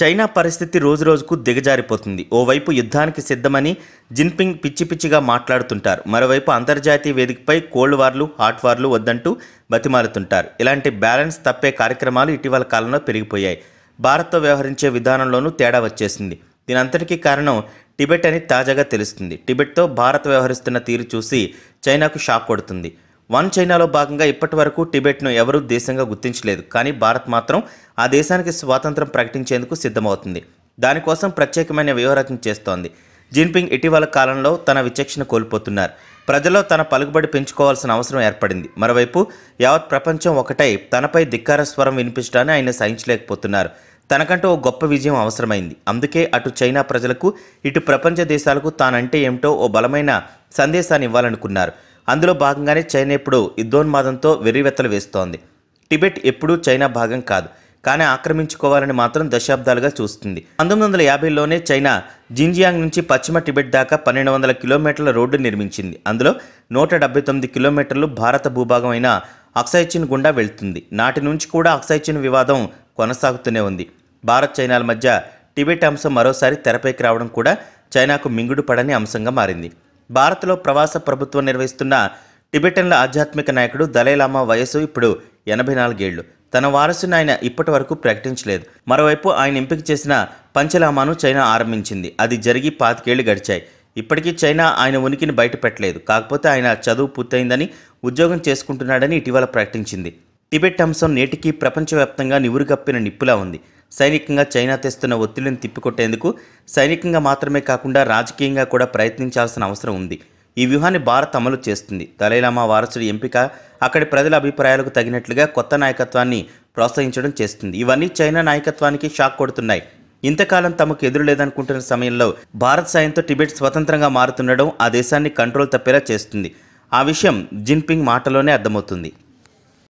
China పరిస్థితి రోజురోజుకు దిగజారిపోతుంది ఓవైపు యుద్ధానికి సిద్ధమని జిన్పింగ్ పిచ్చి పిచ్చిగా మాట్లాడుతుంటారు మరోవైపు అంతర్జాతీయ వేదికపై కోల్డ్ వార్లు హాట్ వార్లు వద్దంటూ బతిమాలుతుంటారు ఇలాంటి బ్యాలెన్స్ తప్పే కార్యక్రమాలు ఇటీవల కాలంలో పెరిగిపోయాయి భారత్తో వ్యవహరించే విధానంలోనూ తేడా వచ్చేసింది దీనంతటికీ కారణం టిబెట్ అని తాజాగా తెలుస్తుంది టిబెట్తో భారత్ వ్యవహరిస్తున్న తీరు చూసి చైనాకు షాక్ కొడుతుంది వన్ చైనాలో భాగంగా ఇప్పటి వరకు టిబెట్ను ఎవరూ దేశంగా గుర్తించలేదు కానీ భారత్ మాత్రం ఆ దేశానికి స్వాతంత్రం ప్రకటించేందుకు సిద్ధమవుతుంది దానికోసం ప్రత్యేకమైన వ్యూహరచన చేస్తోంది జిన్పింగ్ ఇటీవల కాలంలో తన విచక్షణ కోల్పోతున్నారు ప్రజల్లో తన పలుకుబడి పెంచుకోవాల్సిన అవసరం ఏర్పడింది మరోవైపు యావత్ ప్రపంచం ఒకటై తనపై ధిక్కార స్వరం వినిపించడాన్ని ఆయన సహించలేకపోతున్నారు తనకంటూ ఓ గొప్ప విజయం అవసరమైంది అందుకే అటు చైనా ప్రజలకు ఇటు ప్రపంచ దేశాలకు తానంటే ఏమిటో ఓ బలమైన సందేశాన్ని ఇవ్వాలనుకున్నారు అందులో భాగంగానే చైనా ఇప్పుడు యుద్ధోన్మాదంతో వెర్రివెత్తలు వేస్తోంది టిబెట్ ఎప్పుడూ చైనా భాగం కాదు కానీ ఆక్రమించుకోవాలని మాత్రం దశాబ్దాలుగా చూస్తుంది పంతొమ్మిది వందల యాభైలోనే చైనా జింజియాంగ్ నుంచి పశ్చిమ టిబెట్ దాకా పన్నెండు వందల కిలోమీటర్ల రోడ్డు నిర్మించింది అందులో నూట డెబ్బై తొమ్మిది కిలోమీటర్లు భారత భూభాగం అయిన అక్సైచిన్ గుండా వెళ్తుంది నాటి నుంచి కూడా అక్సైచిన్ వివాదం కొనసాగుతూనే ఉంది భారత్ చైనాల మధ్య టిబెట్ అంశం మరోసారి తెరపైకి రావడం కూడా చైనాకు మింగుడు పడని అంశంగా మారింది భారత్లో ప్రవాస ప్రభుత్వం నిర్వహిస్తున్న టిబెటన్ల ఆధ్యాత్మిక నాయకుడు దలైలామా వయసు ఇప్పుడు ఎనభై నాలుగేళ్లు తన వారసుని ఆయన ఇప్పటి వరకు ప్రకటించలేదు మరోవైపు ఆయన ఎంపిక చేసిన పంచలామాను చైనా ఆరంభించింది అది జరిగి పాతికేళ్లు గడిచాయి ఇప్పటికీ చైనా ఆయన ఉనికిని బయటపెట్టలేదు కాకపోతే ఆయన చదువు పూర్తయిందని ఉద్యోగం చేసుకుంటున్నాడని ఇటీవల ప్రకటించింది టిబెట్ అంశం నేటికీ ప్రపంచవ్యాప్తంగా నివురుగప్పిన నిప్పులా ఉంది సైనికంగా చైనా తెస్తున్న ఒత్తిడిని తిప్పికొట్టేందుకు సైనికంగా మాత్రమే కాకుండా రాజకీయంగా కూడా ప్రయత్నించాల్సిన అవసరం ఉంది ఈ వ్యూహాన్ని భారత్ అమలు చేస్తుంది దలైలామా వారసుడి ఎంపిక అక్కడి ప్రజల అభిప్రాయాలకు తగినట్లుగా కొత్త నాయకత్వాన్ని ప్రోత్సహించడం చేస్తుంది ఇవన్నీ చైనా నాయకత్వానికి షాక్ కొడుతున్నాయి ఇంతకాలం తమకు ఎదురు లేదనుకుంటున్న సమయంలో భారత్ సాయంతో టిబెట్ స్వతంత్రంగా మారుతుండడం ఆ దేశాన్ని కంట్రోల్ తప్పేలా చేస్తుంది ఆ విషయం జిన్పింగ్ మాటలోనే అర్థమవుతుంది